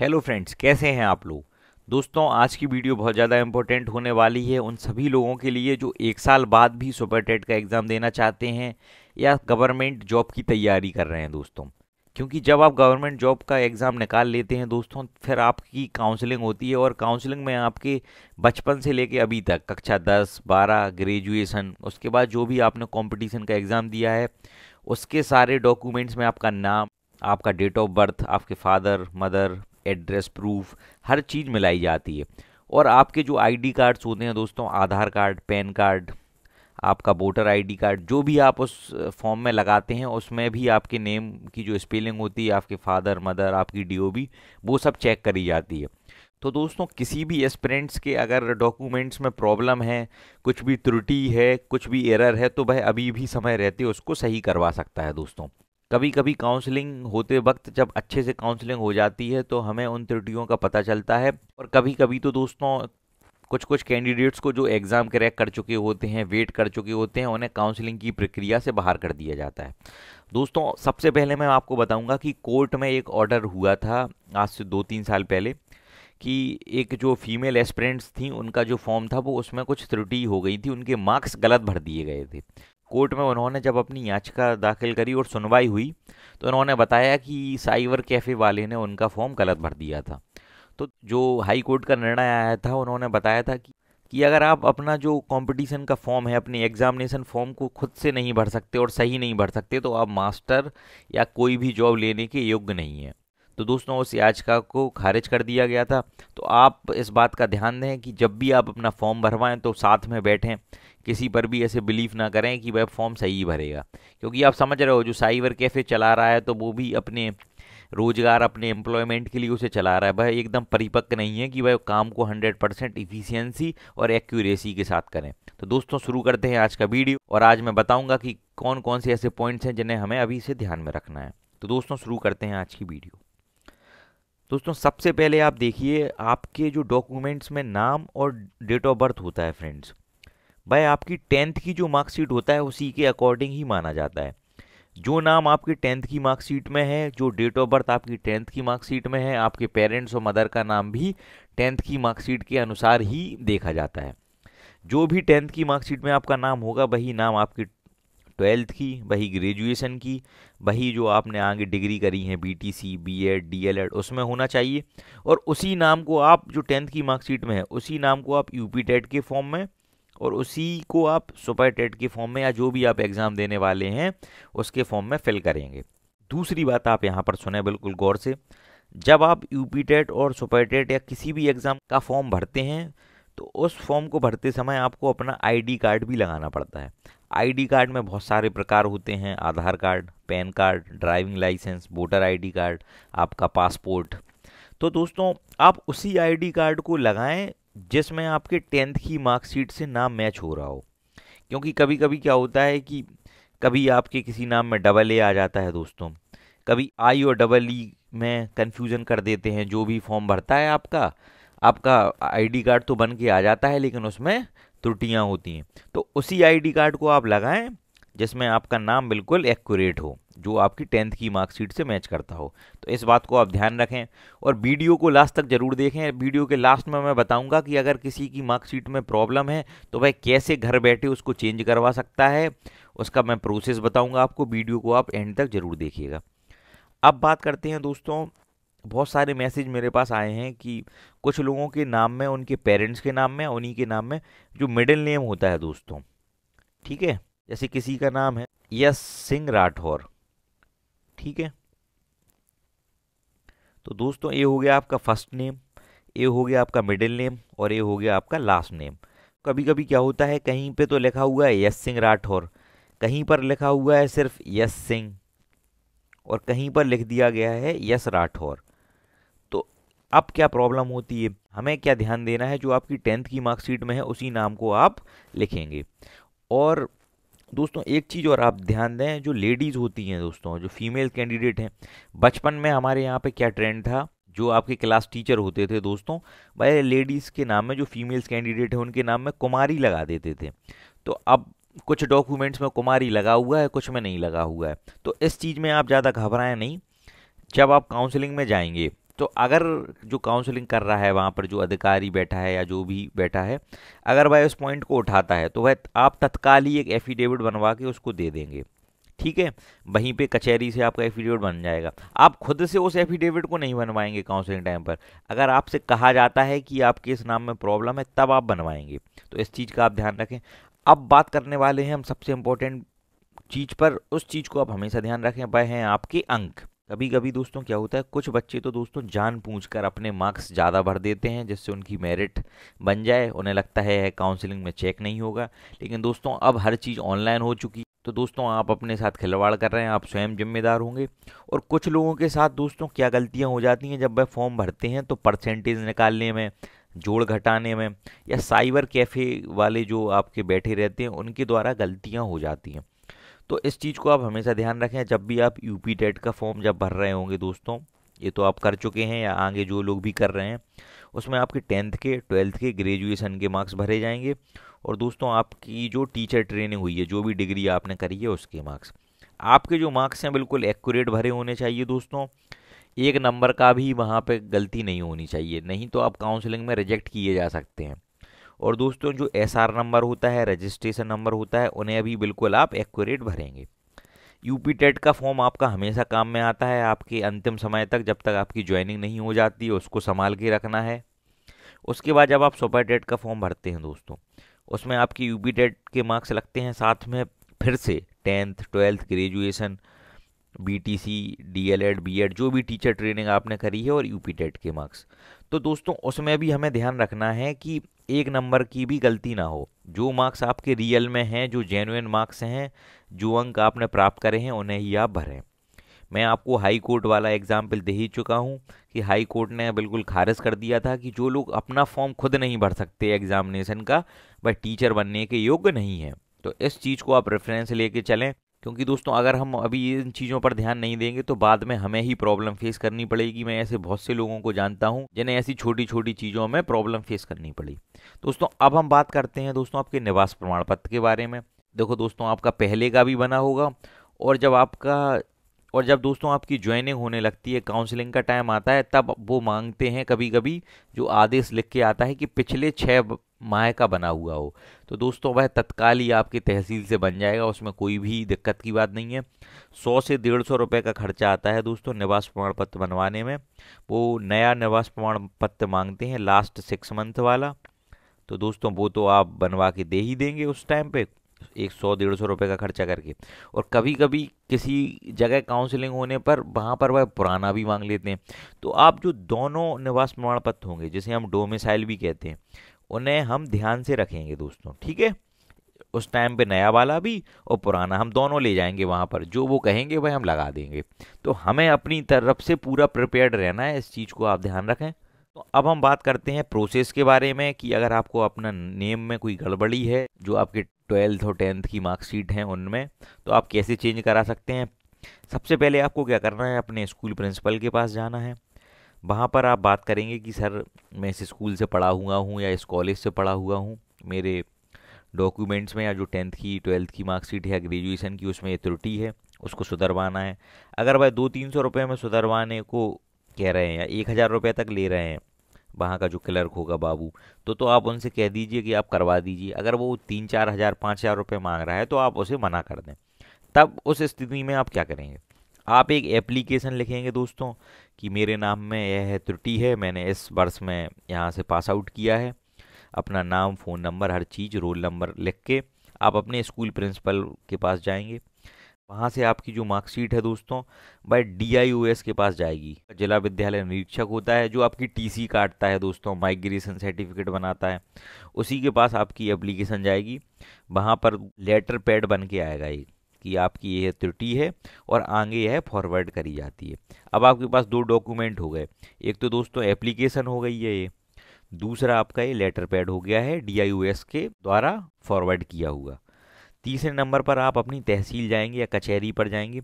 hello friends कैसे हैं आप लोग दोस्तों आज की वीडियो बहुत ज़्यादा इम्पोर्टेंट होने वाली है उन सभी लोगों के लिए जो एक साल बाद भी सुपर टेट का एग्ज़ाम देना चाहते हैं या गवर्नमेंट जॉब की तैयारी कर रहे हैं दोस्तों क्योंकि जब आप गवर्नमेंट जॉब का एग्ज़ाम निकाल लेते हैं दोस्तों फिर आपकी काउंसलिंग होती है और काउंसलिंग में आपके बचपन से लेके अभी तक कक्षा दस बारह ग्रेजुएसन उसके बाद जो भी आपने कॉम्पिटिशन का एग्ज़ाम दिया है उसके सारे डॉक्यूमेंट्स में आपका नाम आपका डेट ऑफ बर्थ आपके फादर मदर एड्रेस प्रूफ हर चीज़ मिलाई जाती है और आपके जो आईडी कार्ड्स होते हैं दोस्तों आधार कार्ड पैन कार्ड आपका वोटर आईडी कार्ड जो भी आप उस फॉर्म में लगाते हैं उसमें भी आपके नेम की जो स्पेलिंग होती है आपके फादर मदर आपकी डी वो सब चेक करी जाती है तो दोस्तों किसी भी एस्परेंट्स के अगर डॉक्यूमेंट्स में प्रॉब्लम है कुछ भी त्रुटि है कुछ भी एरर है तो वह अभी भी समय रहते उसको सही करवा सकता है दोस्तों कभी कभी काउंसलिंग होते वक्त जब अच्छे से काउंसलिंग हो जाती है तो हमें उन त्रुटियों का पता चलता है और कभी कभी तो दोस्तों कुछ कुछ कैंडिडेट्स को जो एग्ज़ाम क्रैक कर चुके होते हैं वेट कर चुके होते हैं उन्हें काउंसलिंग की प्रक्रिया से बाहर कर दिया जाता है दोस्तों सबसे पहले मैं आपको बताऊंगा कि कोर्ट में एक ऑर्डर हुआ था आज से दो तीन साल पहले कि एक जो फीमेल एस्परेंट्स थी उनका जो फॉर्म था वो उसमें कुछ त्रुटि हो गई थी उनके मार्क्स गलत भर दिए गए थे कोर्ट में उन्होंने जब अपनी याचिका दाखिल करी और सुनवाई हुई तो उन्होंने बताया कि साइबर कैफ़े वाले ने उनका फॉर्म गलत भर दिया था तो जो हाई कोर्ट का निर्णय आया था उन्होंने बताया था कि कि अगर आप अपना जो कंपटीशन का फॉर्म है अपने एग्ज़ामिनेशन फॉर्म को खुद से नहीं भर सकते और सही नहीं भर सकते तो आप मास्टर या कोई भी जॉब लेने के योग्य नहीं है तो दोस्तों उस याचिका को खारिज कर दिया गया था तो आप इस बात का ध्यान दें कि जब भी आप अपना फॉर्म भरवाएं तो साथ में बैठें किसी पर भी ऐसे बिलीव ना करें कि वह फॉर्म सही ही भरेगा क्योंकि आप समझ रहे हो जो साइबर कैफ़े चला रहा है तो वो भी अपने रोज़गार अपने एम्प्लॉयमेंट के लिए उसे चला रहा है वह एकदम परिपक्व नहीं है कि वह काम को 100 परसेंट इफिशियंसी और एक्यूरेसी के साथ करें तो दोस्तों शुरू करते हैं आज का वीडियो और आज मैं बताऊंगा कि कौन कौन से ऐसे पॉइंट्स हैं जिन्हें हमें अभी से ध्यान में रखना है तो दोस्तों शुरू करते हैं आज की वीडियो दोस्तों सबसे पहले आप देखिए आपके जो डॉक्यूमेंट्स में नाम और डेट ऑफ बर्थ होता है फ्रेंड्स भाई आपकी टेंथ की जो मार्कशीट होता है उसी के अकॉर्डिंग ही माना जाता है जो नाम आपकी टेंथ की मार्कशीट में है जो डेट ऑफ बर्थ आपकी टेंथ की मार्कशीट में है आपके पेरेंट्स और मदर का नाम भी टेंथ की मार्कशीट के अनुसार ही देखा जाता है जो भी टेंथ की मार्कशीट में आपका नाम होगा वही नाम आपकी ट्वेल्थ की वही ग्रेजुएशन की वही जो आपने आगे डिग्री करी है B B T C Ed D L Ed उसमें होना चाहिए और उसी नाम को आप जो टेंथ की मार्कशीट में है उसी नाम को आप यू पी टेट के फॉर्म में और उसी को आप सुपर टेट के फॉर्म में या जो भी आप एग्ज़ाम देने वाले हैं उसके फॉर्म में फिल करेंगे दूसरी बात आप यहाँ पर सुने बिल्कुल गौर से जब आप पी टेट और सुपर टेट या किसी भी एग्ज़ाम का फॉर्म भरते हैं तो उस फॉर्म को भरते समय आपको अपना आईडी कार्ड भी लगाना पड़ता है आईडी कार्ड में बहुत सारे प्रकार होते हैं Aadhaar card PAN card driving licence voter ID card आपका पासपोर्ट तो दोस्तों आप उसी आईडी कार्ड को लगाएं जिसमें आपके टेंथ की मार्कशीट से नाम मैच हो रहा हो क्योंकि कभी कभी क्या होता है कि कभी आपके किसी नाम में डबल ए आ जाता है दोस्तों कभी आई और डबल ई e में कन्फ्यूज़न कर देते हैं जो भी फॉर्म भरता है आपका आपका आईडी कार्ड तो बन के आ जाता है लेकिन उसमें त्रुटियाँ होती हैं तो उसी आईडी कार्ड को आप लगाएं जिसमें आपका नाम बिल्कुल एक्यूरेट हो जो आपकी टेंथ की मार्कशीट से मैच करता हो तो इस बात को आप ध्यान रखें और वीडियो को लास्ट तक ज़रूर देखें वीडियो के लास्ट में मैं बताऊंगा कि अगर किसी की मार्कशीट में प्रॉब्लम है तो वह कैसे घर बैठे उसको चेंज करवा सकता है उसका मैं प्रोसेस बताऊँगा आपको वीडियो को आप एंड तक ज़रूर देखिएगा अब बात करते हैं दोस्तों बहुत सारे मैसेज मेरे पास आए हैं कि कुछ लोगों के नाम में उनके पेरेंट्स के नाम में उन्हीं के नाम में जो मिडिल नेम होता है दोस्तों ठीक है जैसे किसी का नाम है यस सिंह राठौर ठीक है तो दोस्तों ये हो गया आपका फर्स्ट नेम ये हो गया आपका मिडिल नेम और ये हो गया आपका लास्ट नेम कभी कभी क्या होता है कहीं पे तो लिखा हुआ है यस सिंह राठौर कहीं पर लिखा हुआ है सिर्फ यस सिंह और कहीं पर लिख दिया गया है यस राठौर तो अब क्या प्रॉब्लम होती है हमें क्या ध्यान देना है जो आपकी टेंथ की मार्कशीट में है उसी नाम को आप लिखेंगे और दोस्तों एक चीज़ और आप ध्यान दें जो लेडीज़ होती हैं दोस्तों जो फीमेल कैंडिडेट हैं बचपन में हमारे यहाँ पे क्या ट्रेंड था जो आपके क्लास टीचर होते थे दोस्तों भाई लेडीज़ के नाम में जो फीमेल्स कैंडिडेट हैं उनके नाम में कुमारी लगा देते थे तो अब कुछ डॉक्यूमेंट्स में कुमारी लगा हुआ है कुछ में नहीं लगा हुआ है तो इस चीज़ में आप ज़्यादा घबराएं नहीं जब आप काउंसलिंग में जाएंगे तो अगर जो काउंसलिंग कर रहा है वहाँ पर जो अधिकारी बैठा है या जो भी बैठा है अगर वह उस पॉइंट को उठाता है तो वह आप तत्काल ही एक एफिडेविट बनवा के उसको दे देंगे ठीक है वहीं पे कचहरी से आपका एफिडेविट बन जाएगा आप खुद से उस एफिडेविट को नहीं बनवाएंगे काउंसलिंग टाइम पर अगर आपसे कहा जाता है कि आपके इस नाम में प्रॉब्लम है तब आप बनवाएंगे तो इस चीज़ का आप ध्यान रखें अब बात करने वाले हैं हम सबसे इम्पोर्टेंट चीज़ पर उस चीज़ को आप हमेशा ध्यान रखें वह हैं आपके अंक कभी कभी दोस्तों क्या होता है कुछ बच्चे तो दोस्तों जान पूछ कर अपने मार्क्स ज़्यादा भर देते हैं जिससे उनकी मेरिट बन जाए उन्हें लगता है काउंसलिंग में चेक नहीं होगा लेकिन दोस्तों अब हर चीज़ ऑनलाइन हो चुकी तो दोस्तों आप अपने साथ खिलवाड़ कर रहे हैं आप स्वयं जिम्मेदार होंगे और कुछ लोगों के साथ दोस्तों क्या गलतियाँ हो जाती हैं जब वह फॉर्म भरते हैं तो परसेंटेज निकालने में जोड़ घटाने में या साइबर कैफ़े वाले जो आपके बैठे रहते हैं उनके द्वारा गलतियाँ हो जाती हैं तो इस चीज़ को आप हमेशा ध्यान रखें जब भी आप यू पी टेट का फॉर्म जब भर रहे होंगे दोस्तों ये तो आप कर चुके हैं या आगे जो लोग भी कर रहे हैं उसमें आपके टेंथ के ट्वेल्थ के ग्रेजुएशन के मार्क्स भरे जाएंगे और दोस्तों आपकी जो टीचर ट्रेनिंग हुई है जो भी डिग्री आपने करी है उसके मार्क्स आपके जो मार्क्स हैं बिल्कुल एक्यूरेट भरे होने चाहिए दोस्तों एक नंबर का भी वहाँ पे गलती नहीं होनी चाहिए नहीं तो आप काउंसलिंग में रिजेक्ट किए जा सकते हैं और दोस्तों जो एस नंबर होता है रजिस्ट्रेशन नंबर होता है उन्हें अभी बिल्कुल आप एक्यूरेट भरेंगे यूपी टेट का फॉर्म आपका हमेशा काम में आता है आपके अंतिम समय तक जब तक आपकी ज्वाइनिंग नहीं हो जाती उसको संभाल के रखना है उसके बाद जब आप सुपर टेट का फॉर्म भरते हैं दोस्तों उसमें आपकी यूपी टेट के मार्क्स लगते हैं साथ में फिर से tenth twelfth graduation B T C D L Ed B Ed जो भी टीचर ट्रेनिंग आपने करी है और यू पी टेट के मार्क्स तो दोस्तों उसमें भी हमें ध्यान रखना है कि एक नंबर की भी गलती ना हो जो मार्क्स आपके रियल में हैं जो जेनुइन मार्क्स हैं जो अंक आपने प्राप्त करे हैं उन्हें ही आप भरें मैं आपको हाई कोर्ट वाला एग्जाम्पल दे ही चुका हूँ कि हाई कोर्ट ने बिल्कुल खारिज कर दिया था कि जो लोग अपना फॉर्म खुद नहीं भर सकते एग्जामिनेशन का वह टीचर बनने के योग्य नहीं है तो इस चीज़ को आप रेफरेंस लेके चलें क्योंकि दोस्तों अगर हम अभी इन चीज़ों पर ध्यान नहीं देंगे तो बाद में हमें ही प्रॉब्लम फेस करनी पड़ेगी मैं ऐसे बहुत से लोगों को जानता हूँ जिन्हें ऐसी छोटी छोटी चीज़ों में प्रॉब्लम फेस करनी पड़ी दोस्तों अब हम बात करते हैं दोस्तों आपके निवास प्रमाण पत्र के बारे में देखो दोस्तों आपका पहले का भी बना होगा और जब आपका और जब दोस्तों आपकी ज्वाइनिंग होने लगती है काउंसलिंग का टाइम आता है तब वो मांगते हैं कभी कभी जो आदेश लिख के आता है कि पिछले छः माय का बना हुआ हो तो दोस्तों वह तत्काल ही आपकी तहसील से बन जाएगा उसमें कोई भी दिक्कत की बात नहीं है सौ से डेढ़ सौ रुपये का खर्चा आता है दोस्तों निवास प्रमाण पत्र बनवाने में वो नया निवास प्रमाण पत्र मांगते हैं लास्ट सिक्स मंथ वाला तो दोस्तों वो तो आप बनवा के दे ही देंगे उस टाइम पर एक सौ डेढ़ सौ रुपये का खर्चा करके और कभी कभी किसी जगह काउंसलिंग होने पर वहाँ पर वह पुराना भी मांग लेते हैं तो आप जो दोनों निवास प्रमाण पत्र होंगे जिसे हम डोमिसाइल भी कहते हैं उन्हें हम ध्यान से रखेंगे दोस्तों ठीक है उस टाइम पे नया वाला भी और पुराना हम दोनों ले जाएंगे वहाँ पर जो वो कहेंगे वह हम लगा देंगे तो हमें अपनी तरफ से पूरा प्रिपेयर्ड रहना है इस चीज़ को आप ध्यान रखें तो अब हम बात करते हैं प्रोसेस के बारे में कि अगर आपको अपना नेम में कोई गड़बड़ी है जो आपके ट्वेल्थ और टेंथ की मार्कशीट हैं उनमें तो आप कैसे चेंज करा सकते हैं सबसे पहले आपको क्या करना है अपने स्कूल प्रिंसिपल के पास जाना है वहाँ पर आप बात करेंगे कि सर मैं इस स्कूल से पढ़ा हुआ हूँ या इस कॉलेज से पढ़ा हुआ हूँ मेरे डॉक्यूमेंट्स में या जो टेंथ की ट्वेल्थ की मार्कशीट है या ग्रेजुएशन की उसमें ये त्रुटि है उसको सुधरवाना है अगर वह दो तीन सौ रुपये में सुधरवाने को कह रहे हैं या एक हज़ार रुपये तक ले रहे हैं वहाँ का जो क्लर्क होगा बाबू तो तो आप उनसे कह दीजिए कि आप करवा दीजिए अगर वो तीन चार हज़ार पाँच हज़ार रुपये मांग रहा है तो आप उसे मना कर दें तब उस स्थिति में आप क्या करेंगे आप एक एप्लीकेशन लिखेंगे दोस्तों कि मेरे नाम में यह है त्रुटि है मैंने इस वर्ष में यहाँ से पास आउट किया है अपना नाम फ़ोन नंबर हर चीज़ रोल नंबर लिख के आप अपने स्कूल प्रिंसिपल के पास जाएंगे वहाँ से आपकी जो मार्कशीट है दोस्तों बाय डी के पास जाएगी जिला विद्यालय निरीक्षक होता है जो आपकी टीसी काटता है दोस्तों माइग्रेशन सर्टिफिकेट बनाता है उसी के पास आपकी एप्लीकेशन जाएगी वहाँ पर लेटर पैड बन के आएगा एक कि आपकी यह त्रुटि है और आगे यह फॉरवर्ड करी जाती है अब आपके पास दो डॉक्यूमेंट हो गए एक तो दोस्तों एप्लीकेशन हो गई है ये दूसरा आपका ये लेटर पैड हो गया है डी के द्वारा फॉरवर्ड किया हुआ तीसरे नंबर पर आप अपनी तहसील जाएंगे या कचहरी पर जाएंगे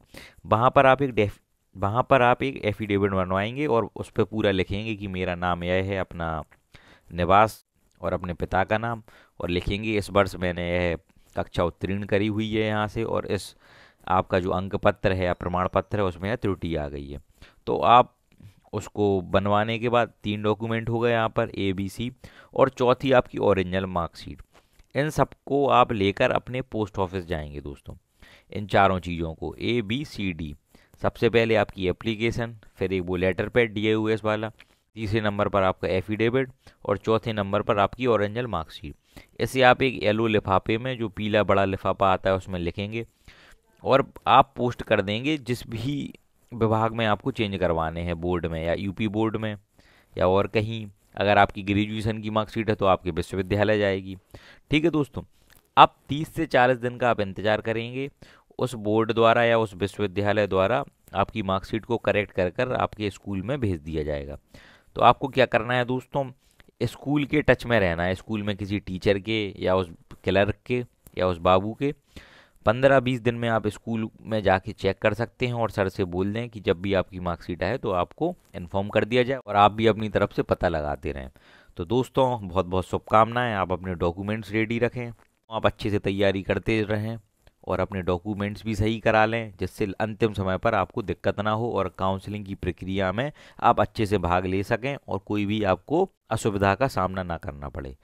वहाँ पर आप एक डेफ वहाँ पर आप एक एफिडेविट बनवाएंगे और उस पर पूरा लिखेंगे कि मेरा नाम यह है अपना निवास और अपने पिता का नाम और लिखेंगे इस वर्ष मैंने यह कक्षा उत्तीर्ण करी हुई है यहाँ से और इस आपका जो अंक पत्र है या प्रमाण पत्र है उसमें त्रुटि आ गई है तो आप उसको बनवाने के बाद तीन डॉक्यूमेंट हो गए यहाँ पर ए बी सी और चौथी आपकी ओरिजिनल मार्कशीट इन सबको आप लेकर अपने पोस्ट ऑफिस जाएंगे दोस्तों इन चारों चीज़ों को ए बी सी डी सबसे पहले आपकी एप्लीकेशन फिर एक वो लेटर पैड डी ए वाला तीसरे नंबर पर आपका एफिडेविट और चौथे नंबर पर आपकी ओरिजिनल मार्कशीट ऐसे आप एक येलो लिफाफे में जो पीला बड़ा लिफाफा आता है उसमें लिखेंगे और आप पोस्ट कर देंगे जिस भी विभाग में आपको चेंज करवाने हैं बोर्ड में या यूपी बोर्ड में या और कहीं अगर आपकी ग्रेजुएशन की मार्कशीट है तो आपके विश्वविद्यालय जाएगी ठीक है दोस्तों आप 30 से 40 दिन का आप इंतज़ार करेंगे उस बोर्ड द्वारा या उस विश्वविद्यालय द्वारा आपकी मार्कशीट को करेक्ट कर कर आपके स्कूल में भेज दिया जाएगा तो आपको क्या करना है दोस्तों स्कूल के टच में रहना है स्कूल में किसी टीचर के या उस क्लर्क के या उस बाबू के पंद्रह बीस दिन में आप स्कूल में जाके चेक कर सकते हैं और सर से बोल दें कि जब भी आपकी मार्कशीट आए तो आपको इन्फॉर्म कर दिया जाए और आप भी अपनी तरफ से पता लगाते रहें तो दोस्तों बहुत बहुत शुभकामनाएं आप अपने डॉक्यूमेंट्स रेडी रखें आप अच्छे से तैयारी करते रहें और अपने डॉक्यूमेंट्स भी सही करा लें जिससे अंतिम समय पर आपको दिक्कत ना हो और काउंसलिंग की प्रक्रिया में आप अच्छे से भाग ले सकें और कोई भी आपको असुविधा का सामना ना करना पड़े